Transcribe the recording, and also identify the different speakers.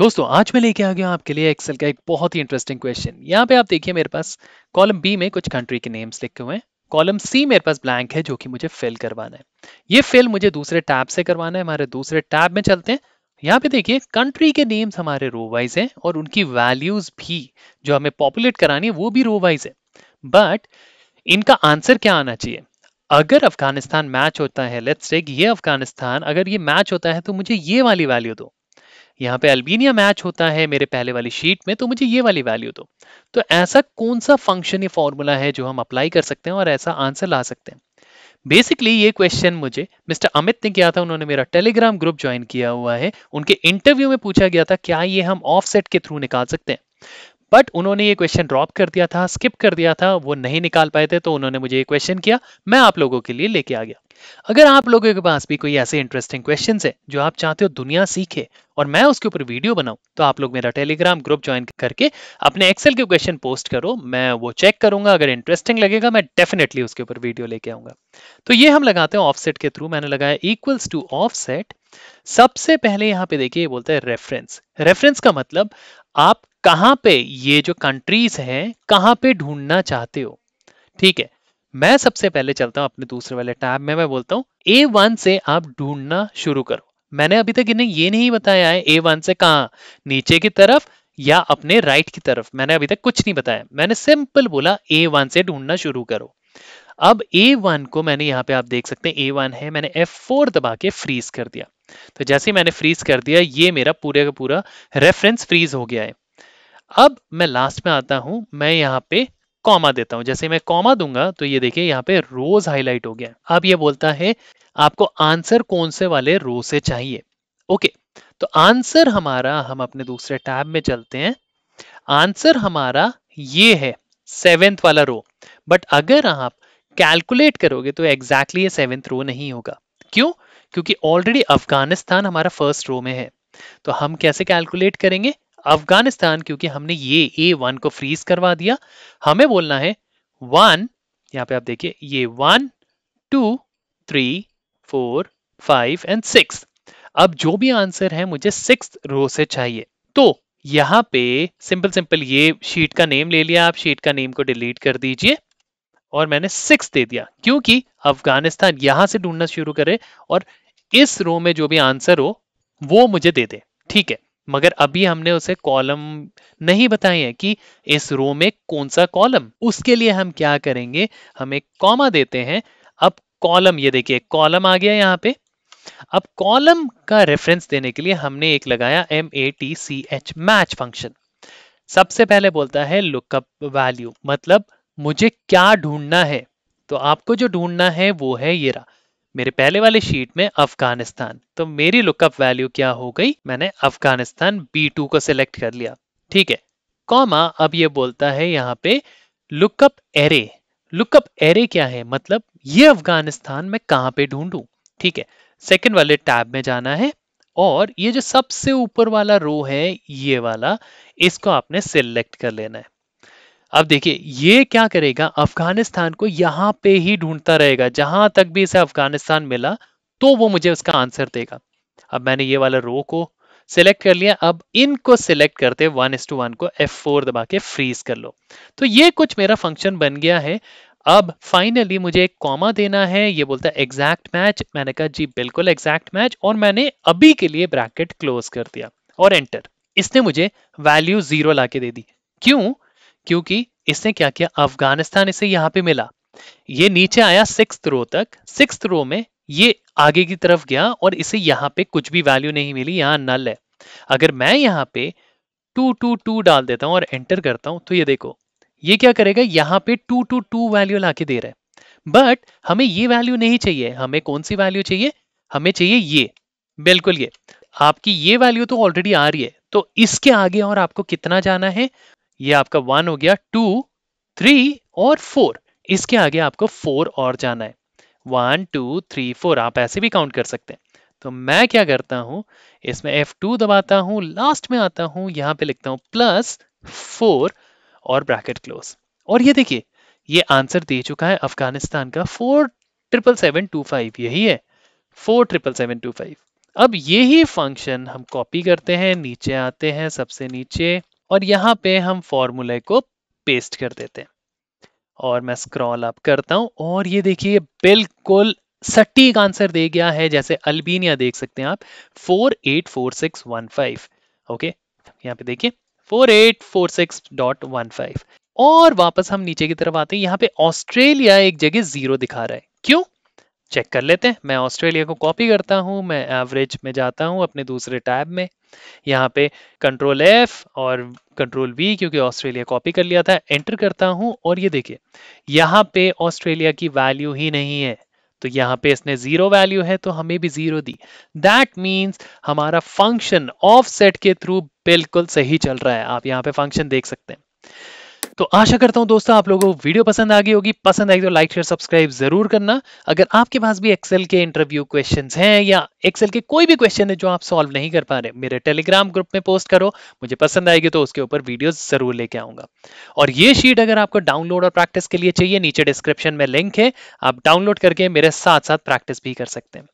Speaker 1: दोस्तों आज मैं लेके आ गया आपके लिए एक्सेल का एक बहुत ही इंटरेस्टिंग क्वेश्चन यहाँ पे आप देखिए मेरे पास कॉलम बी में कुछ कंट्री के नेम्स लिखे हुए हैं कॉलम सी मेरे पास ब्लैंक है जो कि मुझे फिल करवाना है ये फिल मुझे दूसरे टैब से करवाना है हमारे दूसरे टैब में चलते हैं यहाँ पे देखिए कंट्री के नेम्स हमारे रो वाइज हैं और उनकी वैल्यूज भी जो हमें पॉपुलेट करानी है वो भी रो वाइज है बट इनका आंसर क्या आना चाहिए अगर अफगानिस्तान मैच होता है लेट्स टेक ये अफगानिस्तान अगर ये मैच होता है तो मुझे ये वाली वैल्यू दो यहाँ पे अल्बीनिया मैच होता है मेरे पहले वाली शीट में तो मुझे ये वाली वैल्यू दो तो ऐसा कौन सा फंक्शन या फॉर्मूला है जो हम अप्लाई कर सकते हैं और ऐसा आंसर ला सकते हैं बेसिकली ये क्वेश्चन मुझे मिस्टर अमित ने किया था उन्होंने मेरा टेलीग्राम ग्रुप ज्वाइन किया हुआ है उनके इंटरव्यू में पूछा गया था क्या ये हम ऑफसेट के थ्रू निकाल सकते हैं बट उन्होंने ये क्वेश्चन ड्रॉप कर दिया था स्किप कर दिया था वो नहीं निकाल पाए थे तो उन्होंने मुझे ये क्वेश्चन किया मैं आप लोगों के लिए लेके आ गया अगर आप लोगों के पास भी कोई ऐसे इंटरेस्टिंग क्वेश्चन है जो आप चाहते हो दुनिया सीखे और मैं उसके ऊपर वीडियो बनाऊं तो आप लोग मेरा टेलीग्राम ग्रुप ज्वाइन करके अपने एक्सेल के क्वेश्चन पोस्ट करो मैं वो चेक करूंगा अगर इंटरेस्टिंग लगेगा मैं डेफिनेटली उसके ऊपर वीडियो लेके आऊंगा तो ये हम लगाते हैं ऑफसेट के थ्रू मैंने लगाया इक्वल्स टू ऑफसेट सबसे पहले यहाँ पे देखिए बोलता है रेफरेंस रेफरेंस का मतलब आप कहां पे ये जो कंट्रीज हैं कहां पे ढूंढना चाहते हो ठीक है मैं सबसे पहले चलता हूं अपने दूसरे वाले टैब में मैं बोलता हूं ए वन से आप ढूंढना शुरू करो मैंने अभी तक इन्हें ये नहीं बताया है ए वन से कहा नीचे की तरफ या अपने राइट की तरफ मैंने अभी तक कुछ नहीं बताया मैंने सिंपल बोला ए वन से ढूंढना शुरू करो अब ए वन को मैंने यहाँ पे आप देख सकते हैं ए वन है मैंने एफ फोर दबा के फ्रीज कर दिया तो जैसे ही मैंने फ्रीज कर दिया ये मेरा पूरे का पूरा रेफरेंस फ्रीज हो गया है अब मैं लास्ट में आता हूं मैं यहाँ पे कॉमा देता हूं जैसे मैं कॉमा दूंगा तो ये देखिए यहाँ पे रोज हाईलाइट हो गया अब ये बोलता है आपको आंसर कौन से वाले रो से चाहिए ओके तो आंसर हमारा हम अपने दूसरे टैब में चलते हैं आंसर हमारा ये है सेवेंथ वाला रो बट अगर आप कैलकुलेट करोगे तो एग्जैक्टली ये सेवेंथ रो नहीं होगा क्यों क्योंकि ऑलरेडी अफगानिस्तान हमारा फर्स्ट रो में है तो हम कैसे कैलकुलेट करेंगे अफगानिस्तान क्योंकि हमने ये ए वन को फ्रीज करवा दिया हमें बोलना है वन यहाँ पे आप देखिए ये one two three four five and six अब जो भी आंसर है मुझे सिक्स रो से चाहिए तो यहाँ पे सिंपल सिंपल ये शीट का नेम ले लिया आप शीट का नेम को डिलीट कर दीजिए और मैंने सिक्स दे दिया क्योंकि अफगानिस्तान यहां से ढूंढना शुरू करे और इस रो में जो भी आंसर हो वो मुझे दे दे ठीक है मगर अभी हमने उसे कॉलम नहीं बताए हैं कि इस रो में कौन सा कॉलम उसके लिए हम क्या करेंगे हम एक कॉमा देते हैं अब कॉलम ये देखिए कॉलम आ गया यहाँ पे अब कॉलम का रेफरेंस देने के लिए हमने एक लगाया M A T C H match function सबसे पहले बोलता है लुकअप वैल्यू मतलब मुझे क्या ढूंढना है तो आपको जो ढूंढना है वो है ये रहा मेरे पहले वाले शीट में अफगानिस्तान तो मेरी लुकअप वैल्यू क्या हो गई मैंने अफगानिस्तान बी टू को सिलेक्ट कर लिया ठीक है कॉमा अब ये बोलता है यहाँ पे लुकअप एरे लुकअप एरे क्या है मतलब ये अफगानिस्तान में कहां पे ढूंढू ठीक है सेकंड वाले टैब में जाना है और ये जो सबसे ऊपर वाला रो है ये वाला इसको आपने सिलेक्ट कर लेना है अब देखिए ये क्या करेगा अफगानिस्तान को यहां पे ही ढूंढता रहेगा जहां तक भी इसे अफगानिस्तान मिला तो वो मुझे उसका आंसर देगा अब मैंने ये वाला रो को सिलेक्ट कर लिया अब इनको सिलेक्ट करते वन एस टू वन को एफ फोर दबा के फ्रीज कर लो तो ये कुछ मेरा फंक्शन बन गया है अब फाइनली मुझे एक कॉमा देना है ये बोलता है एग्जैक्ट मैच मैंने कहा जी बिल्कुल एग्जैक्ट मैच और मैंने अभी के लिए ब्रैकेट क्लोज कर दिया और एंटर इसने मुझे वैल्यू जीरो लाके दे दी क्यों क्योंकि इसने क्या किया अफगानिस्तान इसे यहां पे मिला ये नीचे आया सिक्स रो तक सिक्स रो में ये आगे की तरफ गया और इसे यहां पे कुछ भी वैल्यू नहीं मिली यहां नल है अगर मैं यहां पे टू टू टू डाल देता हूं और एंटर करता हूं तो ये देखो ये क्या करेगा यहाँ पे टू टू टू वैल्यू ला के दे रहा है बट हमें ये वैल्यू नहीं चाहिए हमें कौन सी वैल्यू चाहिए हमें चाहिए ये बिल्कुल ये आपकी ये वैल्यू तो ऑलरेडी आ रही है तो इसके आगे और आपको कितना जाना है ये आपका वन हो गया टू थ्री और फोर इसके आगे आपको फोर और जाना है वन टू थ्री फोर आप ऐसे भी काउंट कर सकते हैं तो मैं क्या करता हूं इसमें F2 दबाता हूं लास्ट में आता हूं यहां पे लिखता हूं प्लस फोर और ब्रैकेट क्लोज और ये देखिए ये आंसर दे चुका है अफगानिस्तान का four triple seven two five यही है four triple seven two five अब यही फंक्शन हम कॉपी करते हैं नीचे आते हैं सबसे नीचे और यहाँ पे हम फॉर्मूले को पेस्ट कर देते हैं और मैं स्क्रॉल अप करता हूँ और ये देखिए बिल्कुल सटीक आंसर दे गया है जैसे अल्बीनिया देख सकते हैं आप 484615 ओके यहाँ पे देखिए 4846.15 और वापस हम नीचे की तरफ आते हैं यहाँ पे ऑस्ट्रेलिया एक जगह जीरो दिखा रहा है क्यों चेक कर लेते हैं मैं ऑस्ट्रेलिया को कॉपी करता हूँ मैं एवरेज में जाता हूँ अपने दूसरे टैब में यहाँ पे कंट्रोल एफ और कंट्रोल वी क्योंकि ऑस्ट्रेलिया कॉपी कर लिया था एंटर करता हूं और ये देखिए यहाँ पे ऑस्ट्रेलिया की वैल्यू ही नहीं है तो यहाँ पे इसने जीरो वैल्यू है तो हमें भी जीरो दी दैट मीन्स हमारा फंक्शन ऑफ के थ्रू बिल्कुल सही चल रहा है आप यहाँ पे फंक्शन देख सकते हैं तो आशा करता हूँ दोस्तों आप लोगों को वीडियो पसंद आ गई होगी पसंद आई तो लाइक शेयर सब्सक्राइब जरूर करना अगर आपके पास भी एक्सेल के इंटरव्यू क्वेश्चंस हैं या एक्सेल के कोई भी क्वेश्चन है जो आप सॉल्व नहीं कर पा रहे मेरे टेलीग्राम ग्रुप में पोस्ट करो मुझे पसंद आएगी तो उसके ऊपर वीडियो जरूर लेके आऊंगा और ये शीट अगर आपको डाउनलोड और प्रैक्टिस के लिए चाहिए नीचे डिस्क्रिप्शन में लिंक है आप डाउनलोड करके मेरे साथ साथ प्रैक्टिस भी कर सकते हैं